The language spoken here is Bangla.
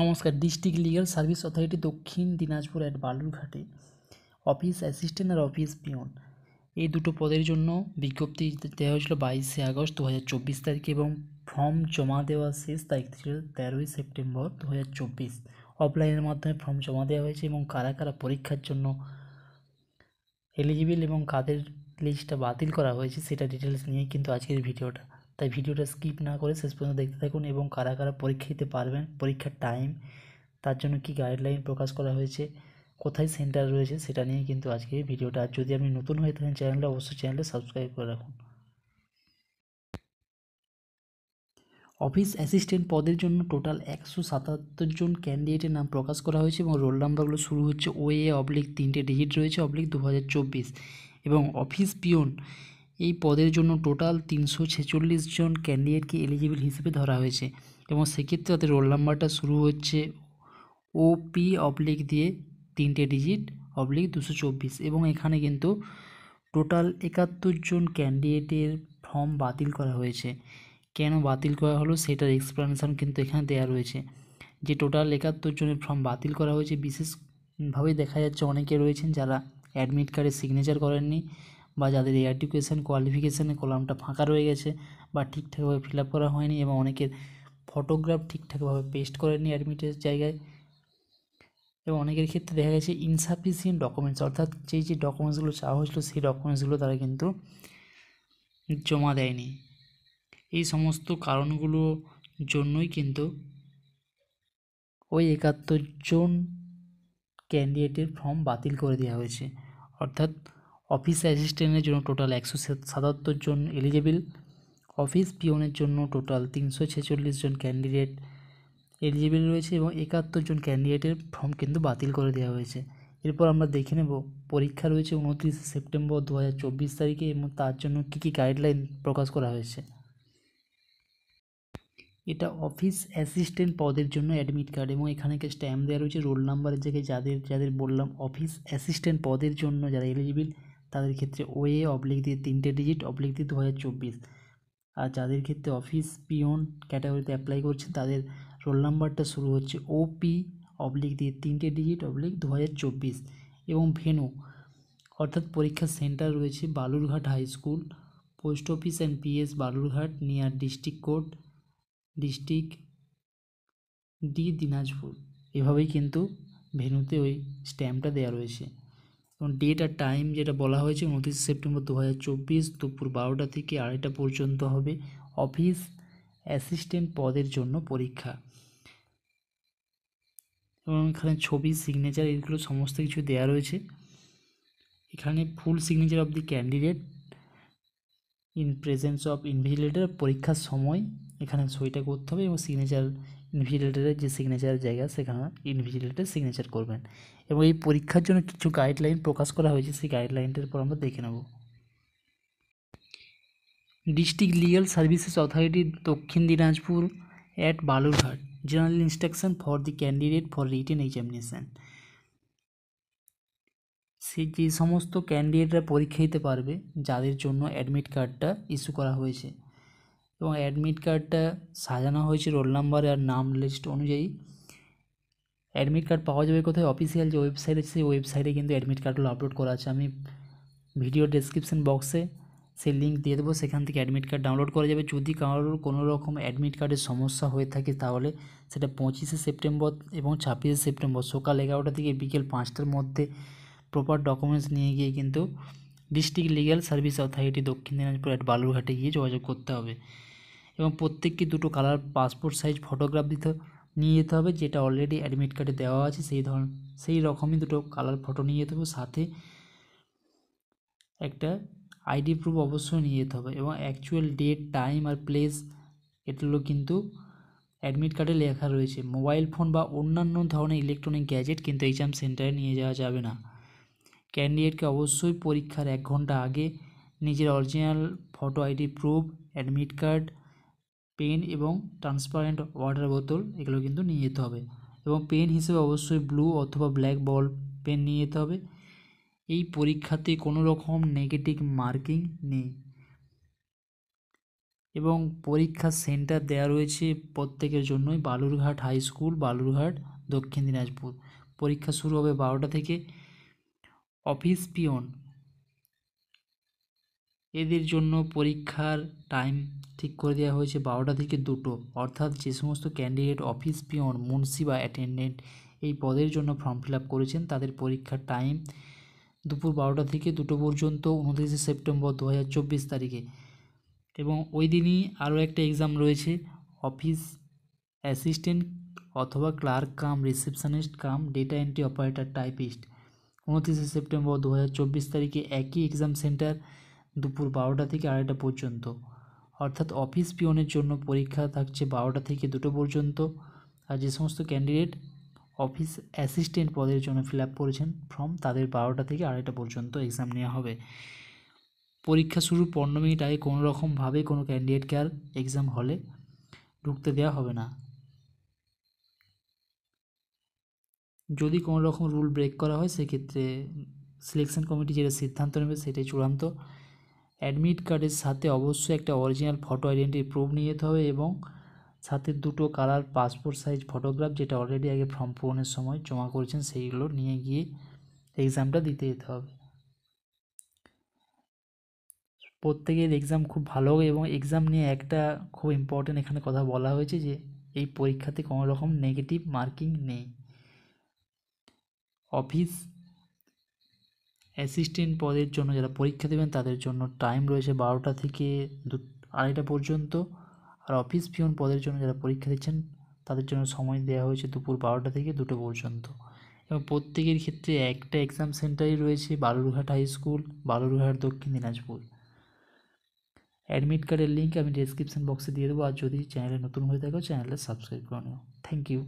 নমস্কার district legal service authority Dakshin Dinajpur at বালুরঘাটে অফিস অ্যাসিস্ট্যান্ট আর অফিস পিওন এই দুটো পদের জন্য বিজ্ঞপ্তি দেওয়া হয়েছিল বাইশে আগস্ট দু হাজার চব্বিশ তারিখে এবং ফর্ম জমা দেওয়ার শেষ তারিখ ছিল তেরোই সেপ্টেম্বর দু হাজার চব্বিশ অফলাইনের মাধ্যমে ফর্ম জমা দেওয়া হয়েছে এবং কারা কারা পরীক্ষার জন্য এলিজিবল এবং কাদের লিস্টটা বাতিল করা হয়েছে সেটা ডিটেলস নিয়ে কিন্তু আজকের ভিডিওটা তাই ভিডিওটা স্কিপ না করে শেষ পর্যন্ত দেখতে থাকুন এবং কারা কারা পরীক্ষা দিতে পারবেন পরীক্ষার টাইম তার জন্য কি গাইডলাইন প্রকাশ করা হয়েছে কোথায় সেন্টার রয়েছে সেটা নিয়ে কিন্তু আজকে ভিডিওটা আর যদি আপনি নতুন হয়ে থাকেন চ্যানেলটা অবশ্যই চ্যানেলটা সাবস্ক্রাইব করে রাখুন অফিস অ্যাসিস্ট্যান্ট পদের জন্য টোটাল একশো সাতাত্তর জন ক্যান্ডিডেটের নাম প্রকাশ করা হয়েছে এবং রোল নাম্বারগুলো শুরু হচ্ছে ওএ অবলিক তিনটে ডিজিট রয়েছে অবলিক দু এবং অফিস পিয়ন এই পদের জন্য টোটাল তিনশো ছেচল্লিশ জন ক্যান্ডিডেটকে এলিজিবল হিসেবে ধরা হয়েছে এবং সেক্ষেত্রে তাদের রোল নাম্বারটা শুরু হচ্ছে ও পি অবলিক দিয়ে তিনটে ডিজিট অবলিক দুশো চব্বিশ এবং এখানে কিন্তু টোটাল একাত্তর জন ক্যান্ডিডেটের ফর্ম বাতিল করা হয়েছে কেন বাতিল করা হলো সেটার এক্সপ্লেনেশান কিন্তু এখানে দেওয়া রয়েছে যে টোটাল একাত্তর জনের ফর্ম বাতিল করা হয়েছে বিশেষভাবে দেখা যাচ্ছে অনেকে রয়েছেন যারা অ্যাডমিট কার্ডে সিগনেচার করেননি বা যাদের এডুকেশান কোয়ালিফিকেশানে কলামটা ফাঁকা রয়ে গেছে বা ঠিকঠাকভাবে ফিল আপ করা হয়নি এবং অনেকের ফটোগ্রাফ ঠিকঠাকভাবে পেস্ট করেনি অ্যাডমিটের জায়গায় এবং অনেকের ক্ষেত্রে দেখা গেছে ইনসাফিসিয়েন্ট ডকুমেন্টস অর্থাৎ যেই যে ডকুমেন্টসগুলো চাওয়া হয়েছিলো সেই ডকুমেন্টসগুলো তারা কিন্তু জমা দেয়নি এই সমস্ত কারণগুলো জন্যই কিন্তু ওই একাত্তর জন ক্যান্ডিডেটের ফর্ম বাতিল করে দেওয়া হয়েছে অর্থাৎ অফিস অ্যাসিস্ট্যান্টের জন্য টোটাল একশো সাতাত্তর জন এলিজেবল অফিস পিওনের জন্য টোটাল তিনশো ছেচল্লিশ জন ক্যান্ডিডেট এলিজেবল রয়েছে এবং একাত্তর জন ক্যান্ডিডেটের ফর্ম কিন্তু বাতিল করে দেওয়া হয়েছে এরপর আমরা দেখে নেব পরীক্ষা রয়েছে উনত্রিশে সেপ্টেম্বর দু হাজার তারিখে এবং তার জন্য কী কী গাইডলাইন প্রকাশ করা হয়েছে এটা অফিস অ্যাসিস্ট্যান্ট পদের জন্য অ্যাডমিট কার্ড এবং এখানে স্ট্যাম্প দেওয়া রয়েছে রোল নাম্বারের জায়গায় যাদের যাদের বললাম অফিস অ্যাসিস্ট্যান্ট পদের জন্য যারা এলিজিবিল তাদের ক্ষেত্রে ওয়ে অবলিক দিয়ে তিনটে ডিজিট অবলিক দিয়ে দু হাজার চব্বিশ আর যাদের ক্ষেত্রে অফিস পিওন ক্যাটাগরিতে অ্যাপ্লাই করছে তাদের রোল নাম্বারটা শুরু হচ্ছে ওপি অবলিক দিয়ে তিনটে ডিজিট অবলিক দু হাজার চব্বিশ এবং ভেনু অর্থাৎ পরীক্ষা সেন্টার রয়েছে Balurghat high school post office and PS Balurghat near district court district D Dinajpur এভাবেই কিন্তু ভেনুতে ওই স্ট্যাম্পটা দেওয়া রয়েছে এবং ডেট আর টাইম যেটা বলা হয়েছে উনত্রিশে সেপ্টেম্বর দু হাজার চব্বিশ দুপুর বারোটা থেকে আড়াইটা পর্যন্ত হবে অফিস অ্যাসিস্ট্যান্ট পদের জন্য পরীক্ষা এবং এখানে ছবি সিগনেচার এগুলো সমস্ত কিছু দেয়া রয়েছে এখানে full signature of the candidate in presence of invigilator পরীক্ষার সময় এখানে সইটা করতে হবে এবং সিগনেচার ইনভিজিলেটারের যে সিগনেচারের জায়গা সেখানে ইনভিজিলেটার সিগনেচার করবেন এবং এই পরীক্ষার জন্য কিছু গাইডলাইন প্রকাশ করা হয়েছে সেই গাইডলাইনটার পর আমরা দেখে নেব district legal services authority Dakshin Dinajpur at Balurghat general instruction for the candidate for written examination সে যে সমস্ত ক্যান্ডিডেটরা পরীক্ষা দিতে পারবে যাদের জন্য অ্যাডমিট কার্ডটা ইস্যু করা হয়েছে এবং অ্যাডমিট কার্ডটা সাজানো হয়েছে রোল নাম্বার আর নাম লিস্ট অনুযায়ী অ্যাডমিট কার্ড পাওয়া যাবে কোথায় অফিসিয়াল যে ওয়েবসাইট আছে সেই ওয়েবসাইটে কিন্তু অ্যাডমিট কার্ডগুলো আপলোড করা আছে আমি ভিডিও ডেসক্রিপশন বক্সে সেই লিঙ্ক দিয়ে দেবো সেখান থেকে অ্যাডমিট কার্ড ডাউনলোড করা যাবে যদি কারোর কোনো রকম অ্যাডমিট কার্ডের সমস্যা হয়ে থাকে তাহলে সেটা পঁচিশে সেপ্টেম্বর এবং ছাব্বিশে সেপ্টেম্বর সকাল এগারোটা থেকে বিকেল পাঁচটার মধ্যে প্রপার ডকুমেন্টস নিয়ে গিয়ে কিন্তু district legal service authority Dakshin Dinajpur at বালুরঘাটে গিয়ে যোগাযোগ করতে হবে এবং প্রত্যেককে দুটো কালার পাসপোর্ট সাইজ ফটোগ্রাফ দিতে নিয়ে যেতে হবে যেটা অলরেডি অ্যাডমিট কার্ডে দেওয়া আছে সেই ধরন সেই রকমই দুটো কালার ফটো নিয়ে যেতে হবে সাথে একটা আইডি প্রুফ অবশ্যই নিয়ে যেতে হবে এবং অ্যাকচুয়াল ডেট টাইম আর প্লেস এগুলো কিন্তু অ্যাডমিট কার্ডে লেখা রয়েছে মোবাইল ফোন বা অন্যান্য ধরনের ইলেকট্রনিক গ্যাজেট কিন্তু এক্সাম সেন্টারে নিয়ে যাওয়া যাবে না ক্যান্ডিডেটকে অবশ্যই পরীক্ষার এক ঘন্টা আগে নিজের original photo ID proof admit card pen এবং ট্রান্সপারেন্ট ওয়াটার বোতল এগুলো কিন্তু নিয়ে যেতে হবে এবং পেন হিসেবে অবশ্যই ব্লু অথবা ব্ল্যাক বল পেন নিয়ে যেতে হবে এই পরীক্ষাতে কোনো রকম নেগেটিভ মার্কিং নেই এবং পরীক্ষা সেন্টার দেওয়া রয়েছে প্রত্যেকের জন্যই বালুরঘাট হাই স্কুল বালুরঘাট দক্ষিণ দিনাজপুর পরীক্ষা শুরু হবে বারোটা থেকে অফিস পিওন এদের জন্য পরীক্ষার টাইম ঠিক করে দেওয়া হয়েছে বারোটা থেকে দুটো অর্থাৎ যে সমস্ত ক্যান্ডিডেট অফিস পিওর মুন্সি বা অ্যাটেন্ডেন্ট এই পদের জন্য ফর্ম ফিল করেছেন তাদের পরীক্ষার টাইম দুপুর বারোটা থেকে দুটো পর্যন্ত উনত্রিশে সেপ্টেম্বর দু তারিখে এবং ওই দিনই আরও একটা এক্সাম রয়েছে অফিস অ্যাসিস্ট্যান্ট অথবা clerk cum receptionist cum data entry operator typist উনত্রিশে সেপ্টেম্বর দু তারিখে একই এক্সাম সেন্টার দুপুর বারোটা থেকে আড়াইটা পর্যন্ত অর্থাৎ অফিস পিওনের জন্য পরীক্ষা থাকছে বারোটা থেকে দুটো পর্যন্ত আর যে সমস্ত ক্যান্ডিডেট অফিস অ্যাসিস্ট্যান্ট পদের জন্য ফিল আপ করেছেন ফর্ম তাদের বারোটা থেকে আড়াইটা পর্যন্ত এক্সাম নেওয়া হবে পরীক্ষা শুরুর পনেরো মিনিট আগে কোনো রকমভাবে কোনো ক্যান্ডিডেটকে আর এক্সাম হলে ঢুকতে দেওয়া হবে না যদি কোনো রকম রুল ব্রেক করা হয় সেক্ষেত্রে সিলেকশন কমিটি যেটা সিদ্ধান্ত নেবে সেটাই চূড়ান্ত অ্যাডমিট কার্ডের সাথে অবশ্যই একটা অরিজিনাল ফটো আইডেন্টি প্রুফ নিয়ে যেতে হবে এবং সাথে দুটো কালার পাসপোর্ট সাইজ ফটোগ্রাফ যেটা অলরেডি আগে ফর্ম পূরণের সময় জমা করেছেন সেইগুলো নিয়ে গিয়ে এক্সামটা দিতে যেতে হবে প্রত্যেকের এক্সাম খুব ভালো এবং এক্সাম নিয়ে একটা খুব ইম্পর্টেন্ট এখানে কথা বলা হয়েছে যে এই পরীক্ষাতে কোনো রকম নেগেটিভ মার্কিং নেই অফিস অ্যাসিস্ট্যান্ট পদের জন্য যারা পরীক্ষা দেবেন তাদের জন্য টাইম রয়েছে বারোটা থেকে দু আড়াইটা পর্যন্ত আর অফিস পিওন পদের জন্য যারা পরীক্ষা দিচ্ছেন তাদের জন্য সময় দেওয়া হয়েছে দুপুর বারোটা থেকে দুটো পর্যন্ত এবং প্রত্যেকের ক্ষেত্রে একটা এক্সাম সেন্টারই রয়েছে Balurghat high school Balurghat Dakshin Dinajpur admit কার্ডের লিঙ্ক আমি ডেসক্রিপশন বক্সে দিয়ে দেবো আর যদি চ্যানেলে নতুন হয়ে থাকো চ্যানেলটা সাবস্ক্রাইব করে নিও থ্যাংক ইউ